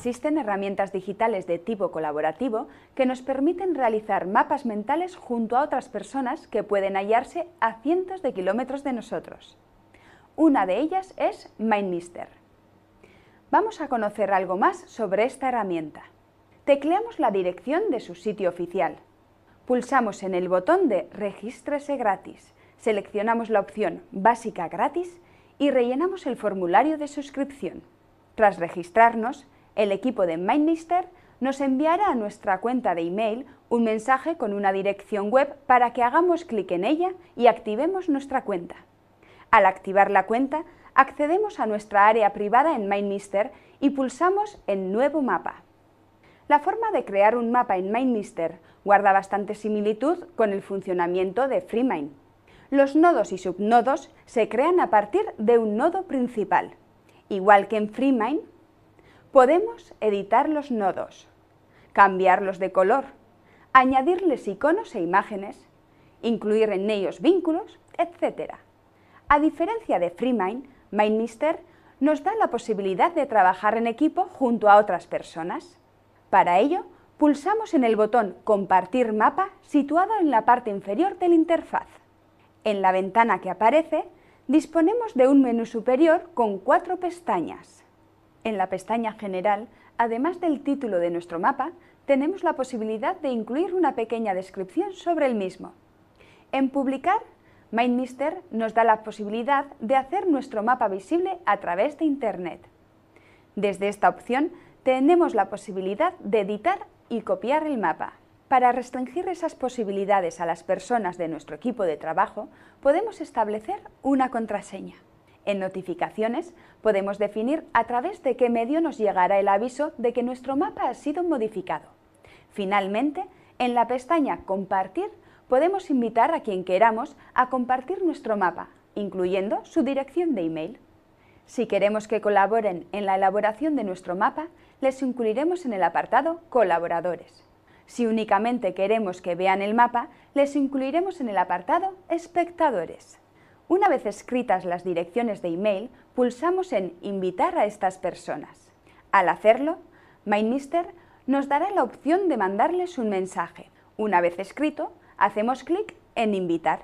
Existen herramientas digitales de tipo colaborativo que nos permiten realizar mapas mentales junto a otras personas que pueden hallarse a cientos de kilómetros de nosotros. Una de ellas es MindMister. Vamos a conocer algo más sobre esta herramienta. Tecleamos la dirección de su sitio oficial. Pulsamos en el botón de Regístrese gratis. Seleccionamos la opción Básica gratis y rellenamos el formulario de suscripción. Tras registrarnos, el equipo de MindMeister nos enviará a nuestra cuenta de email un mensaje con una dirección web para que hagamos clic en ella y activemos nuestra cuenta. Al activar la cuenta, accedemos a nuestra área privada en MindMeister y pulsamos en Nuevo mapa. La forma de crear un mapa en MindMeister guarda bastante similitud con el funcionamiento de FreeMind. Los nodos y subnodos se crean a partir de un nodo principal. Igual que en FreeMind, Podemos editar los nodos, cambiarlos de color, añadirles iconos e imágenes, incluir en ellos vínculos, etc. A diferencia de FreeMind, MindMister nos da la posibilidad de trabajar en equipo junto a otras personas. Para ello, pulsamos en el botón Compartir mapa situado en la parte inferior de la interfaz. En la ventana que aparece, disponemos de un menú superior con cuatro pestañas. En la pestaña General, además del título de nuestro mapa, tenemos la posibilidad de incluir una pequeña descripción sobre el mismo. En Publicar, MindMister nos da la posibilidad de hacer nuestro mapa visible a través de Internet. Desde esta opción tenemos la posibilidad de editar y copiar el mapa. Para restringir esas posibilidades a las personas de nuestro equipo de trabajo, podemos establecer una contraseña. En notificaciones podemos definir a través de qué medio nos llegará el aviso de que nuestro mapa ha sido modificado. Finalmente, en la pestaña Compartir podemos invitar a quien queramos a compartir nuestro mapa, incluyendo su dirección de email. Si queremos que colaboren en la elaboración de nuestro mapa, les incluiremos en el apartado Colaboradores. Si únicamente queremos que vean el mapa, les incluiremos en el apartado Espectadores. Una vez escritas las direcciones de email, pulsamos en Invitar a estas personas. Al hacerlo, MyNister nos dará la opción de mandarles un mensaje. Una vez escrito, hacemos clic en Invitar.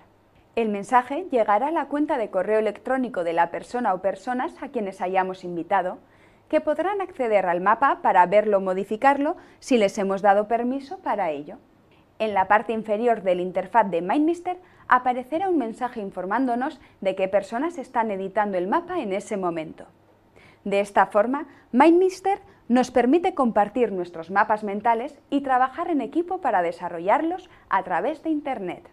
El mensaje llegará a la cuenta de correo electrónico de la persona o personas a quienes hayamos invitado, que podrán acceder al mapa para verlo o modificarlo si les hemos dado permiso para ello. En la parte inferior del interfaz de MindMister aparecerá un mensaje informándonos de qué personas están editando el mapa en ese momento. De esta forma, MindMister nos permite compartir nuestros mapas mentales y trabajar en equipo para desarrollarlos a través de Internet.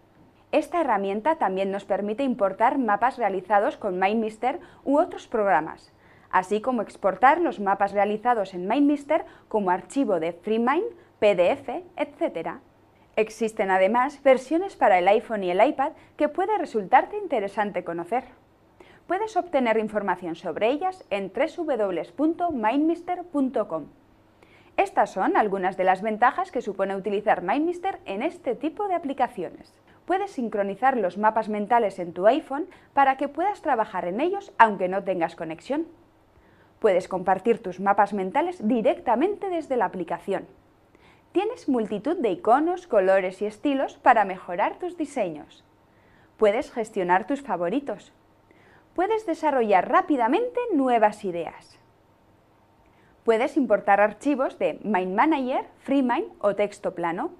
Esta herramienta también nos permite importar mapas realizados con MindMister u otros programas, así como exportar los mapas realizados en MindMister como archivo de FreeMind, PDF, etc. Existen además versiones para el iPhone y el iPad que puede resultarte interesante conocer. Puedes obtener información sobre ellas en www.mindmister.com. Estas son algunas de las ventajas que supone utilizar MindMister en este tipo de aplicaciones. Puedes sincronizar los mapas mentales en tu iPhone para que puedas trabajar en ellos aunque no tengas conexión. Puedes compartir tus mapas mentales directamente desde la aplicación tienes multitud de iconos, colores y estilos para mejorar tus diseños. Puedes gestionar tus favoritos. Puedes desarrollar rápidamente nuevas ideas. Puedes importar archivos de MindManager, Manager, FreeMind o texto plano.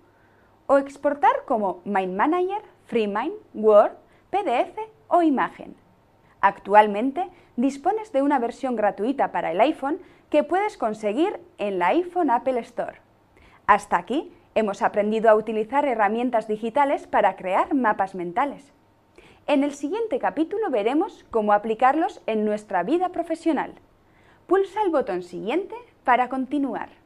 O exportar como MindManager, Manager, FreeMind, Word, PDF o imagen. Actualmente dispones de una versión gratuita para el iPhone que puedes conseguir en la iPhone Apple Store. Hasta aquí hemos aprendido a utilizar herramientas digitales para crear mapas mentales. En el siguiente capítulo veremos cómo aplicarlos en nuestra vida profesional. Pulsa el botón siguiente para continuar.